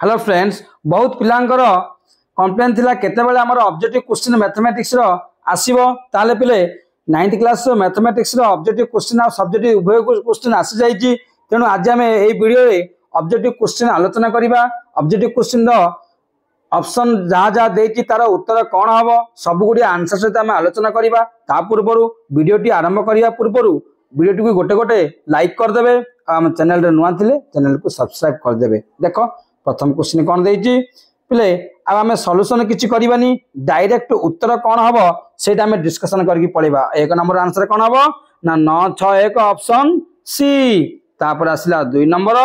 hello friends বহুত পিলাঙ্কর complain লা কেতবে আমার অবজেক্টিভ কোশ্চিন ম্যাথমেটিক্সর আসব তাহলে পিলে নাইন্থ ক্লাসর ম্যাথমেটিক্সর অবজেক্টিভ কোশ্চিন আর সবজেক্টিভ উভয় কোশ্চিন আসি যাই তেমন আজ আমি এই ভিডিওরে অবজেক্টিভ কোশ্চিন আলোচনা করা অবজেক্টিভ কোশ্চিনর অপসন যা যা দিয়েছি তার উত্তর কণ হব সবুগুড়ি আনসর সহ আমি আলোচনা করা তা পূর্বর ভিডিওটি আরম্ভ করা পূর্বর ভিডিওটি গোটে গোটে লাইক করদেবে আমার চ্যানেলটা নূয়া লে চ্যানেলকে সবসক্রাইব করদেবে দেখ প্রথম কোশ্চিন କ'ଣ ଦେଇଛି ପିଲେ ଆଉ ଆମେ ସଲ୍ୟୁସନ୍ କିଛି କରିବାନି ଡାଇରେକ୍ଟ ଉତ୍ତର କ'ଣ ହେବ ସେଇଟା ଆମେ ଡିସ୍କସନ୍ କରିକି ପଳେଇବା ଏକ ନମ୍ବର ଆନ୍ସର୍ କ'ଣ ହେବ ନା ନଅ ଛଅ ଏକ ଅପସନ୍ ସି ତାପରେ ଆସିଲା ଦୁଇ ନମ୍ବର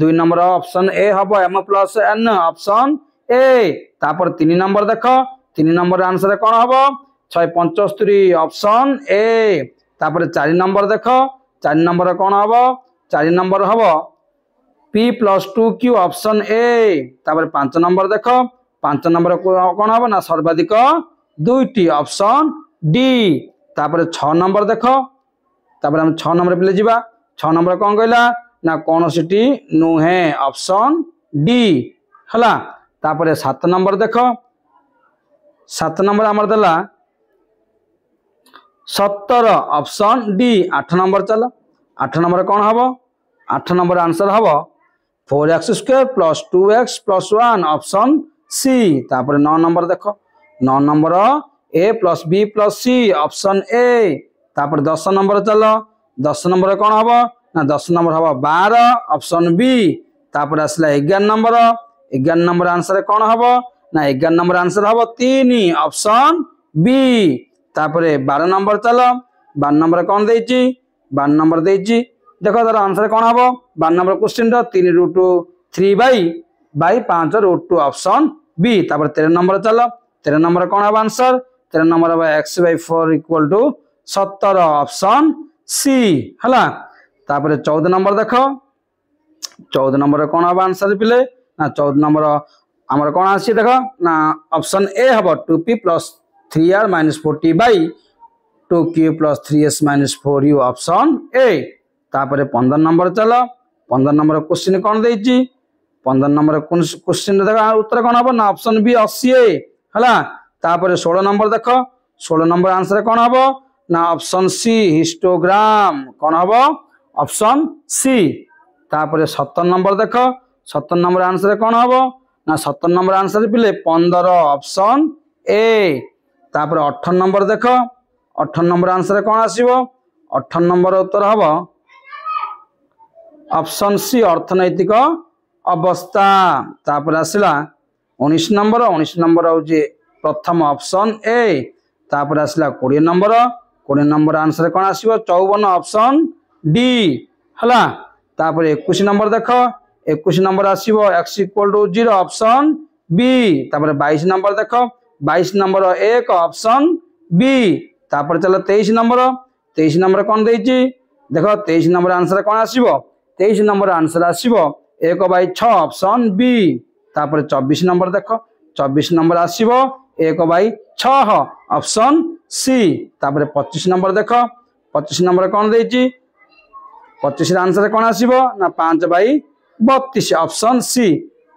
ଦୁଇ ନମ୍ବର ଅପସନ୍ ଏ ହେବ M plus N option A ତାପରେ ତିନି ନମ୍ବର ଦେଖ ତିନି ନମ୍ବର ଆନ୍ସର୍ କ'ଣ ହେବ ଛଏ ପଞ୍ଚସ୍ତରୀ ଅପସନ୍ ଏ ତାପରେ ଚାରି ନମ୍ବର ଦେଖ ଚାରି ନମ୍ବର କ'ଣ ହେବ ଚାରି ନମ୍ବର ହେବ P plus two Q option A তারপরে পাঁচ নম্বর দেখ পাঁচ নম্বর কোণ হব না সর্বাধিক দুইটি অপশন ডি তারপরে ছ নম্বর দেখ তারপরে আমি ছ নম্বর পিলে যা ছ নম্বর কম কহিলা না কোণসিটি নুহে অপশন ডি হলা তারপরে সাত নম্বর দেখ সাত নম্বর আমার দেলা সতর অপশন ডি আঠ নম্বর চাল আঠ নম্বর কম হব আঠ নম্বর আনসর হব four X square plus two X plus one option C তাপরে ন নম্বর দেখ ন number A plus B plus C option A তাপরে দশ নম্বর চাল দশ নম্বর কোণ হব না দশ নম্বর হব বার অপসন বি তাপরে আসলে এগার নম্বর এগার নম্বর আনসার কোণ হব না এগার নম্বর আনসার হব তিন অপসন বি তাপরে বার নম্বর চাল বার নম্বর কোণ দিয়েছি বার নম্বর দিয়েছি দেখ তার আনসার কোণ হব ବାର ନମ୍ବର କୋଶ୍ଚିନ୍ର ତିନି ରୁଟ୍ থ্রি বাই বাই পাঁচ রুট টু অপশন বি তারপরে তের নম্বর চাল তের নম্বর কোণ হব আনসর তের নম্বর হব X by four equal to সতর অপশন সি হল তারপরে চৌদ নম্বর দেখ চৌদ নম্বর কোণ হব আনসর পিলে না চৌদ নম্বর আমার কোণ আসছে দেখ না অপশন এ হব two P plus three R minus four T by two Q plus three S minus four U option A তারপরে পনেরো নম্বর চাল ପନ୍ଦର ନମ୍ବର କୋଶ୍ଚିନ୍ କ'ଣ ଦେଇଛି ପନ୍ଦର ନମ୍ବର କୋଶ୍ଚିନ୍ ଦେଖ ଉତ୍ତର କ'ଣ ହବ ନା ଅପସନ୍ ବି ଅଶୀ ଏ ହେଲା ତାପରେ ଷୋହଳ ନମ୍ବର ଦେଖ ଷୋହଳ ନମ୍ବର ଆନ୍ସର କ'ଣ ହବ ନା ଅପସନ୍ ସି ହିଷ୍ଟୋଗ୍ରାମ କ'ଣ ହବ ଅପସନ୍ ସି ତାପରେ ସତର ନମ୍ବର ଦେଖ ସତର ନମ୍ବର ଆନ୍ସର କ'ଣ ହବ ନା ସତର ନମ୍ବର ଆନ୍ସର ପିଲେ ପନ୍ଦର ଅପସନ୍ ଏ ତାପରେ ଅଠର ନମ୍ବର ଦେଖ ଅଠର ନମ୍ବର ଆନ୍ସର କ'ଣ ଆସିବ ଅଠର ନମ୍ବର ଉତ୍ତର ହବ অপশন সি অর্থনৈতিক অবস্থা তারপরে আসলা উনিশ নম্বর উনিশ নম্বর হচ্ছে প্রথম অপশন এ তারপরে আসলা কোড়িয়ে নম্বর কোড়িয়ে নম্বর আনসর কোণ আসব চৌবন অপশন ডি হল তারপরে একুশ নম্বর দেখ একুশ নম্বর আসব X equal to zero option B তারপরে বাইশ নম্বর দেখ বাইশ নম্বর এক অপশন বি তারপরে চাল তেইশ নম্বর তেইশ নম্বর কোণ দিয়েছি দেখ তেইশ নম্বর আনসর কোণ আসব তেইশ নম্বর আনসার আসব এক বাই ছ অপশন বি তাপরে চব্বিশ নম্বর দেখ চব্বিশ নম্বর আসব এক বাই ছ অপশন সি তাপরে পঁচিশ নম্বর দেখ পঁচিশ নম্বর কোণ দিয়েছি পঁচিশের আনসার কোণ আসব না পাঁচ বাই বত্রিশ অপশন সি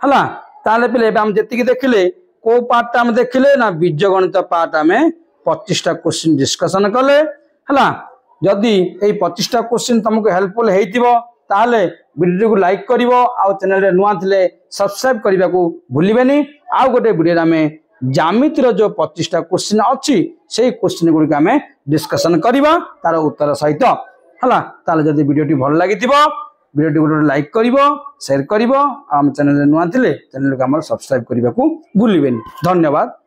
হলা তাহলে পিলে এবার আমি যেতিকি দেখলে কেউ পার্টটা আমি দেখলে না বীজগণিত পার্ট আমি পঁচিশটা কোশ্চিন ডিসকসন কলে হলা যদি এই পঁচিশটা কোশ্চিন তোমাকে হেল্পফুল হয়েছিল ତାହେଲେ ଭିଡ଼ିଓଟିକୁ ଲାଇକ୍ କରିବ ଆଉ ଚ୍ୟାନେଲରେ ନୂଆ ଥିଲେ ସବସ୍କ୍ରାଇବ୍ କରିବାକୁ ଭୁଲିବେନି ଆଉ ଗୋଟେ ଭିଡ଼ିଓରେ ଆମେ ଜ୍ୟାମିତିର ଯେଉଁ ପଚିଶଟା କୋଶ୍ଚିନ୍ ଅଛି ସେଇ କୋଶ୍ଚିନ୍ ଗୁଡ଼ିକୁ ଆମେ ଡିସ୍କସନ୍ କରିବା ତାର ଉତ୍ତର ସହିତ ହେଲା ତାହେଲେ ଯଦି ଭିଡ଼ିଓଟି ଭଲ ଲାଗିଥିବ ଭିଡ଼ିଓଟି ଗୋଟେ ଲାଇକ୍ କରିବ ସେୟାର କରିବ ଆଉ ଆମ ଚ୍ୟାନେଲରେ ନୂଆ ଥିଲେ ଚ୍ୟାନେଲକୁ ଆମର ସବସ୍କ୍ରାଇବ୍ କରିବାକୁ ଭୁଲିବେନି ଧନ୍ୟବାଦ